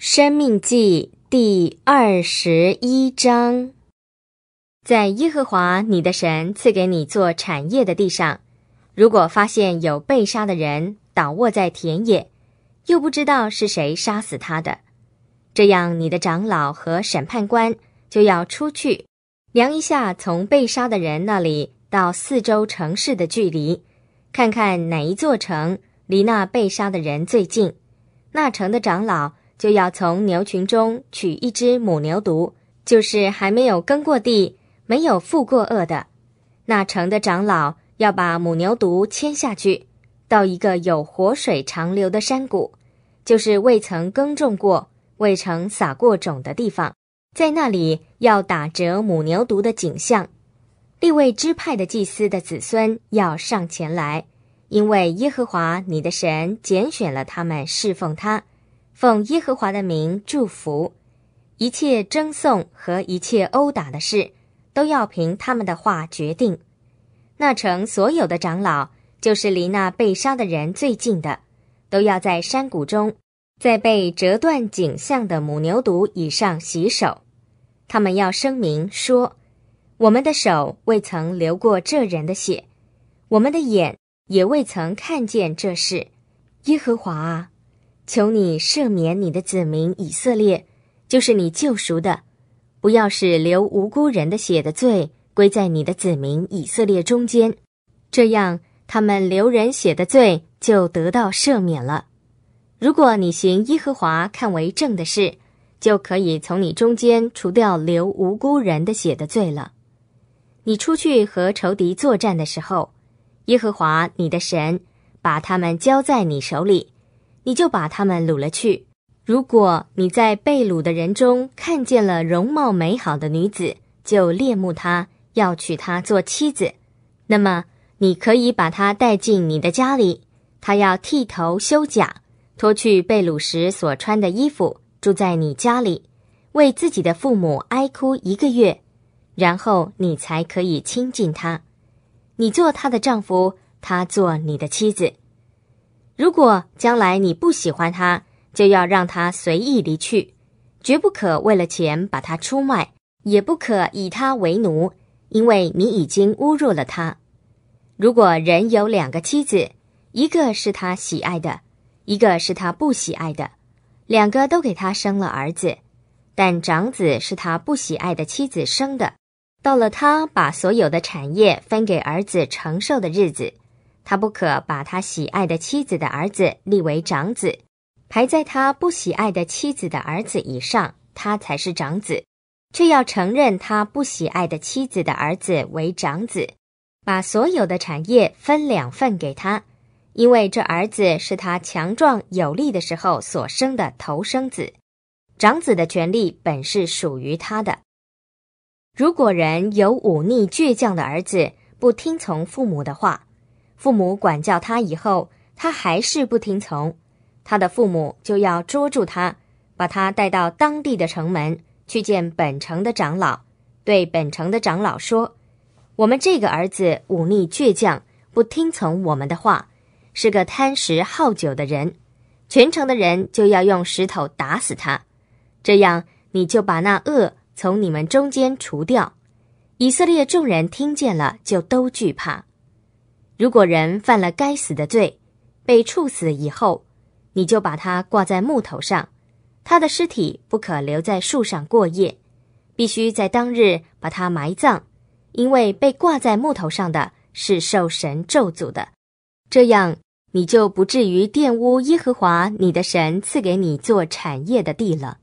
《生命记》第二十一章，在耶和华你的神赐给你做产业的地上，如果发现有被杀的人倒卧在田野，又不知道是谁杀死他的，这样你的长老和审判官就要出去量一下从被杀的人那里到四周城市的距离，看看哪一座城离那被杀的人最近，那城的长老。就要从牛群中取一只母牛犊，就是还没有耕过地、没有负过轭的。那城的长老要把母牛犊牵下去，到一个有活水长流的山谷，就是未曾耕种过、未曾撒过种的地方，在那里要打折母牛犊的景象。立位支派的祭司的子孙要上前来，因为耶和华你的神拣选了他们，侍奉他。奉耶和华的名祝福，一切争讼和一切殴打的事，都要凭他们的话决定。那城所有的长老，就是离那被杀的人最近的，都要在山谷中，在被折断颈项的母牛犊以上洗手。他们要声明说：“我们的手未曾流过这人的血，我们的眼也未曾看见这事。”耶和华啊！求你赦免你的子民以色列，就是你救赎的，不要使流无辜人的血的罪归在你的子民以色列中间，这样他们流人血的罪就得到赦免了。如果你行耶和华看为正的事，就可以从你中间除掉流无辜人的血的罪了。你出去和仇敌作战的时候，耶和华你的神把他们交在你手里。你就把他们掳了去。如果你在被掳的人中看见了容貌美好的女子，就恋慕她，要娶她做妻子。那么你可以把她带进你的家里，她要剃头、修甲，脱去被掳时所穿的衣服，住在你家里，为自己的父母哀哭一个月，然后你才可以亲近她。你做她的丈夫，她做你的妻子。如果将来你不喜欢他，就要让他随意离去，绝不可为了钱把他出卖，也不可以他为奴，因为你已经侮辱了他。如果人有两个妻子，一个是他喜爱的，一个是他不喜爱的，两个都给他生了儿子，但长子是他不喜爱的妻子生的。到了他把所有的产业分给儿子承受的日子。他不可把他喜爱的妻子的儿子立为长子，排在他不喜爱的妻子的儿子以上，他才是长子，却要承认他不喜爱的妻子的儿子为长子，把所有的产业分两份给他，因为这儿子是他强壮有力的时候所生的头生子，长子的权利本是属于他的。如果人有忤逆倔强的儿子，不听从父母的话。父母管教他以后，他还是不听从，他的父母就要捉住他，把他带到当地的城门去见本城的长老，对本城的长老说：“我们这个儿子忤逆倔强，不听从我们的话，是个贪食好酒的人。”全城的人就要用石头打死他，这样你就把那恶从你们中间除掉。以色列众人听见了，就都惧怕。如果人犯了该死的罪，被处死以后，你就把他挂在木头上，他的尸体不可留在树上过夜，必须在当日把他埋葬，因为被挂在木头上的是受神咒诅的，这样你就不至于玷污耶和华你的神赐给你做产业的地了。